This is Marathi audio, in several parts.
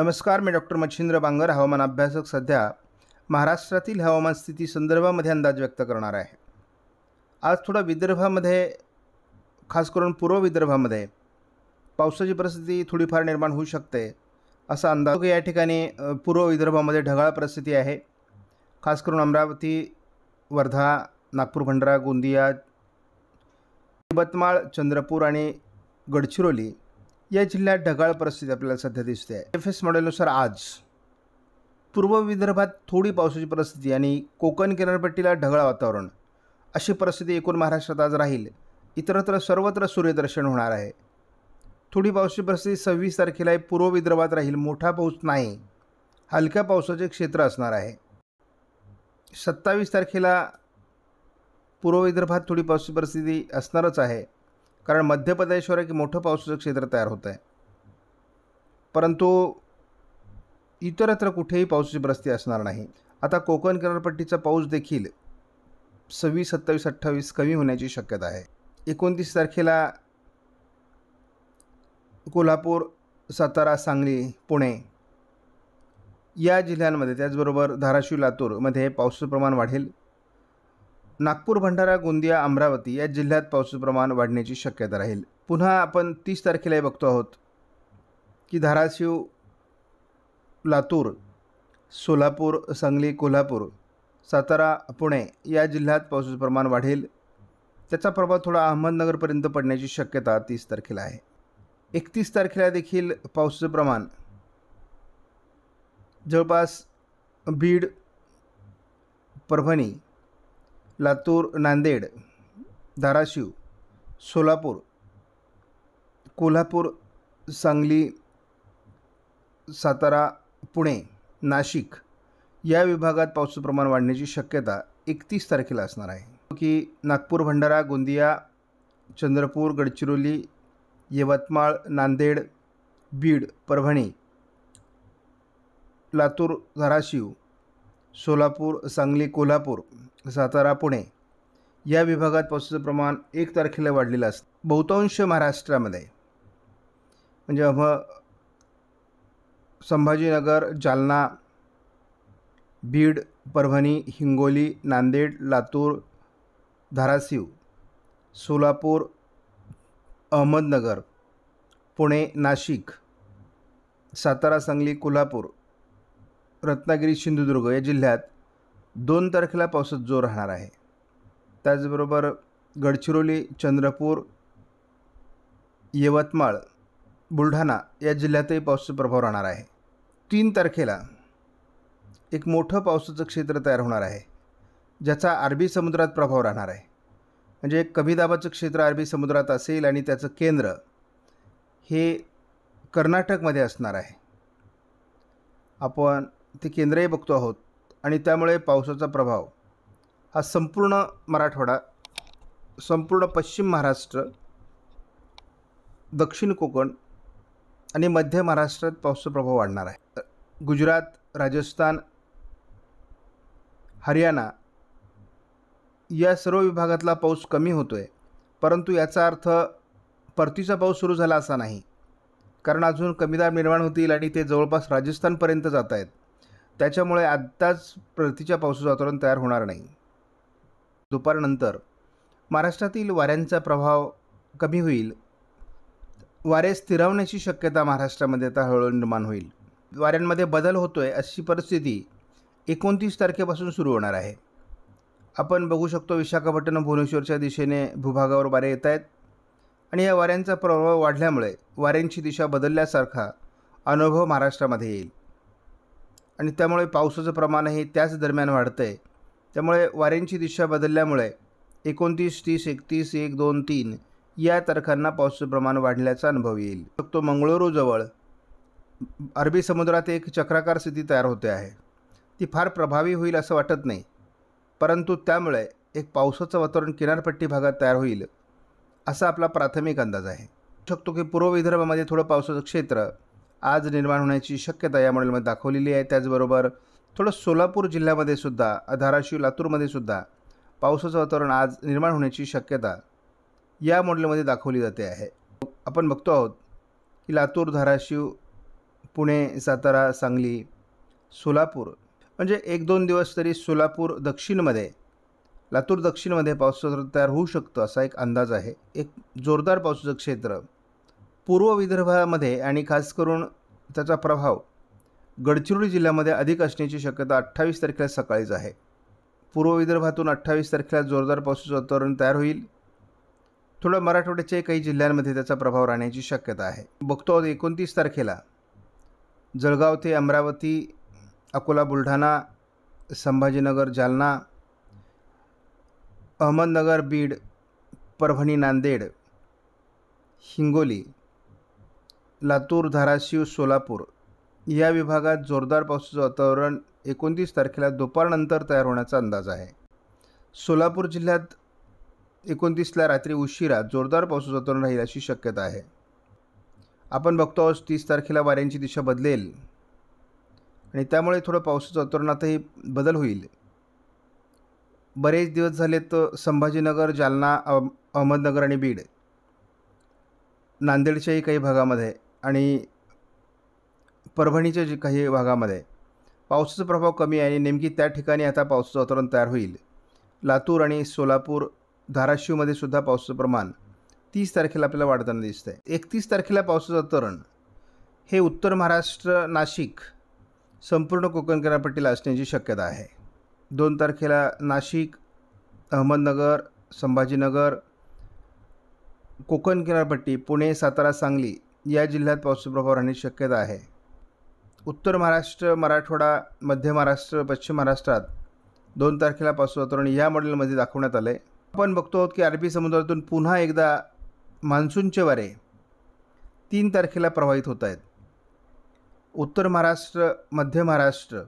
नमस्कार मी डॉक्टर मच्छिंद्र बांगर हवामान अभ्यासक सध्या महाराष्ट्रातील हवामान स्थिती संदर्भामध्ये अंदाज व्यक्त करणार आहे आज थोडा विदर्भामध्ये खास करून पूर्व विदर्भामध्ये पावसाची परिस्थिती थोडीफार निर्माण होऊ शकते असा अंदाज या ठिकाणी पूर्व विदर्भामध्ये ढगाळ परिस्थिती आहे खास करून अमरावती वर्धा नागपूर भंडारा गोंदिया यवतमाळ चंद्रपूर आणि गडचिरोली या जिल्ह्यात ढगाळ परिस्थिती आपल्याला सध्या दिसते आहे एफ एस मॉडेलनुसार आज पूर्व विदर्भात थोडी पावसाची परिस्थिती आणि कोकण किनारपट्टीला ढगाळ वातावरण अशी परिस्थिती एकूण महाराष्ट्रात आज राहील इतरत्र सर्वत्र सूर्यदर्शन होणार आहे थोडी पावसाची परिस्थिती सव्वीस तारखेला पूर्व विदर्भात राहील मोठा पाऊस नाही हलक्या पावसाचे क्षेत्र असणार आहे सत्तावीस तारखेला पूर्व विदर्भात थोडी पावसाची परिस्थिती असणारच आहे कारण मध्य प्रदेशवर एक मोठं पावसाचं क्षेत्र तयार होतं आहे परंतु इतरत्र कुठेही पावसाची परिस्थिती असणार नाही आता कोकण किनारपट्टीचा पाऊस देखील सव्वीस सत्तावीस अठ्ठावीस कमी होण्याची शक्यता आहे एकोणतीस तारखेला कोल्हापूर सातारा सांगली पुणे या जिल्ह्यांमध्ये त्याचबरोबर धाराशिव लातूरमध्ये पावसाचं प्रमाण वाढेल नागपूर भंडारा गोंदिया अमरावती या जिल्ह्यात पावसाचं प्रमाण वाढण्याची शक्यता राहील पुन्हा आपण तीस तारखेला बघतो आहोत की धाराशिव लातूर सोलापूर सांगली कोल्हापूर सातारा पुणे या जिल्ह्यात पावसाचं प्रमाण वाढेल त्याचा प्रभाव थोडा अहमदनगरपर्यंत पडण्याची शक्यता तीस तारखेला आहे एकतीस तारखेला देखील पावसाचं प्रमाण जवळपास बीड परभणी लातूर नांदेड धाराशिव सोलापूर कोल्हापूर सांगली सातारा पुणे नाशिक या विभागात पावसाचं प्रमाण वाढण्याची शक्यता एकतीस तारखेला असणार आहे की नागपूर भंडारा गोंदिया चंद्रपूर गडचिरोली यवतमाळ नांदेड बीड परभणी लातूर धाराशिव सोलापूर सांगली कोल्हापूर सातारा पुणे या विभागात पावसाचं प्रमाण एक तारखेला वाढलेलं असतं बहुतांश महाराष्ट्रामध्ये म्हणजे अह संभाजीनगर जालना बीड परभणी हिंगोली नांदेड लातूर धाराशिव सोलापूर अहमदनगर पुणे नाशिक सातारा सांगली कोल्हापूर रत्नागिरी सिंधुदुर्ग या जिल्ह्यात दोन तारखेला पावसात जोर राहणार आहे त्याचबरोबर गडचिरोली चंद्रपूर यवतमाळ बुलढाणा या जिल्ह्यातही पावसाचा प्रभाव राहणार आहे तीन तारखेला एक मोठं पावसाचं क्षेत्र तयार होणार आहे ज्याचा अरबी समुद्रात प्रभाव राहणार आहे म्हणजे एक कमी दाबाचं क्षेत्र अरबी समुद्रात असेल आणि त्याचं केंद्र हे कर्नाटकमध्ये असणार आहे आपण ती केंद्रही बघतो आहोत आणि त्यामुळे पावसाचा प्रभाव हा संपूर्ण मराठवाडा संपूर्ण पश्चिम महाराष्ट्र दक्षिण कोकण आणि मध्य महाराष्ट्रात पावसाचा प्रभाव वाढणार आहे गुजरात राजस्थान हरियाणा या सर्व विभागातला पाऊस कमी होतो आहे परंतु याचा अर्थ परतीचा पाऊस सुरू झाला असा नाही कारण अजून कमी दाब निर्माण होतील आणि ते जवळपास राजस्थानपर्यंत जात आहेत त्याच्यामुळे आत्ताच परतीच्या पावसाचं वातावरण तयार होणार नाही दुपारनंतर महाराष्ट्रातील वाऱ्यांचा प्रभाव कमी होईल वारे स्थिरावण्याची शक्यता महाराष्ट्रामध्ये आता हळूहळू निर्माण होईल वाऱ्यांमध्ये बदल होतो आहे अशी परिस्थिती एकोणतीस तारखेपासून सुरू होणार आहे आपण बघू शकतो विशाखापट्टणम भुवनेश्वरच्या दिशेने भूभागावर वारे येत आहेत आणि या वाऱ्यांचा प्रभाव वाढल्यामुळे वाऱ्यांची दिशा बदलल्यासारखा अनुभव महाराष्ट्रामध्ये येईल आणि त्यामुळे पावसाचं प्रमाणही त्याच दरम्यान वाढतं आहे त्यामुळे वाऱ्यांची दिशा बदलल्यामुळे एकोणतीस तीस एकतीस एक दोन तीन या तारखांना पावसाचं प्रमाण वाढल्याचा अनुभव येईल तो मंगळुरूजवळ अरबी समुद्रात एक चक्राकार स्थिती तयार होते आहे ती फार प्रभावी होईल असं वाटत नाही परंतु त्यामुळे एक पावसाचं वातावरण किनारपट्टी भागात तयार होईल असा आपला प्राथमिक अंदाज आहे शकतो की पूर्व विदर्भामध्ये थोडं पावसाचं क्षेत्र आज निर्माण होण्याची शक्यता या मॉडेलमध्ये दाखवलेली आहे त्याचबरोबर थोडं सोलापूर जिल्ह्यामध्ये सुद्धा धाराशिव लातूरमध्ये सुद्धा पावसाचं वातावरण आज निर्माण होण्याची शक्यता या मॉडेलमध्ये दाखवली जाते आहे आपण बघतो आहोत की लातूर धाराशिव पुणे सातारा सांगली सोलापूर म्हणजे एक दोन दिवस तरी सोलापूर दक्षिणमध्ये लातूर दक्षिणमध्ये पावसाचं तयार होऊ शकतं असा एक अंदाज आहे एक जोरदार पावसाचं क्षेत्र पूर्व विदर्भामध्ये आणि खास करून त्याचा प्रभाव गडचिरोली जिल्ह्यामध्ये अधिक असण्याची शक्यता अठ्ठावीस तारखेला सकाळीच आहे पूर्व विदर्भातून अठ्ठावीस तारखेला जोरदार पावसाचं वातावरण तयार होईल थोडं मराठवाड्याच्या काही जिल्ह्यांमध्ये त्याचा प्रभाव राहण्याची शक्यता आहे बघतो आहोत एकोणतीस तारखेला जळगाव ते अमरावती अकोला बुलढाणा संभाजीनगर जालना अहमदनगर बीड परभणी नांदेड हिंगोली लातूर धाराशिव सोलापूर या विभागात जोरदार पावसाचं वातावरण एकोणतीस तारखेला दुपारनंतर तयार होण्याचा अंदाज आहे सोलापूर जिल्ह्यात एकोणतीसला रात्री उशिरा जोरदार पावसाचं वातावरण राहील अशी शक्यता आहे आपण बघतो आहोत तीस तारखेला वाऱ्यांची दिशा बदलेल आणि त्यामुळे थोडं पावसाचं वातावरणातही बदल होईल बरेच दिवस झालेत संभाजीनगर जालना अहमदनगर आणि बीड नांदेडच्याही काही भागामध्ये आणि परभणीच्या जे काही भागामध्ये पावसाचा प्रभाव कमी आहे आणि नेमकी त्या ठिकाणी आता पावसाचं वातावरण तयार होईल लातूर आणि सोलापूर धाराशिवमध्ये सुद्धा पावसाचं प्रमाण तीस तारखेला आपल्याला वाढताना दिसतं आहे एकतीस तारखेला पावसाचं वातावरण हे उत्तर महाराष्ट्र नाशिक संपूर्ण कोकण किनारपट्टीला असण्याची शक्यता आहे दोन तारखेला नाशिक अहमदनगर संभाजीनगर कोकण किनारपट्टी पुणे सातारा सांगली या जिल्ह्यात पावसाचा प्रभाव राहण्याची शक्यता आहे उत्तर महाराष्ट्र मराठवाडा मध्य महाराष्ट्र पश्चिम महाराष्ट्रात दोन तारखेला पावसाचं वातावरण या मॉडेलमध्ये दाखवण्यात आलं आहे आपण बघतो आहोत की अरबी समुद्रातून पुन्हा एकदा मान्सूनचे वारे तीन तारखेला प्रभावित होत आहेत उत्तर महाराष्ट्र मध्य महाराष्ट्र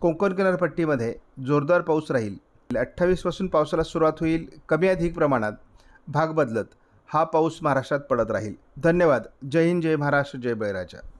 कोकण किनारपट्टीमध्ये जोरदार पाऊस राहील अठ्ठावीसपासून पावसाला सुरुवात होईल कमी अधिक प्रमाणात भाग बदलत हा पाऊस महाराष्ट्रात पडत राहील धन्यवाद जय हिंद जय महाराष्ट्र जय बळीराजा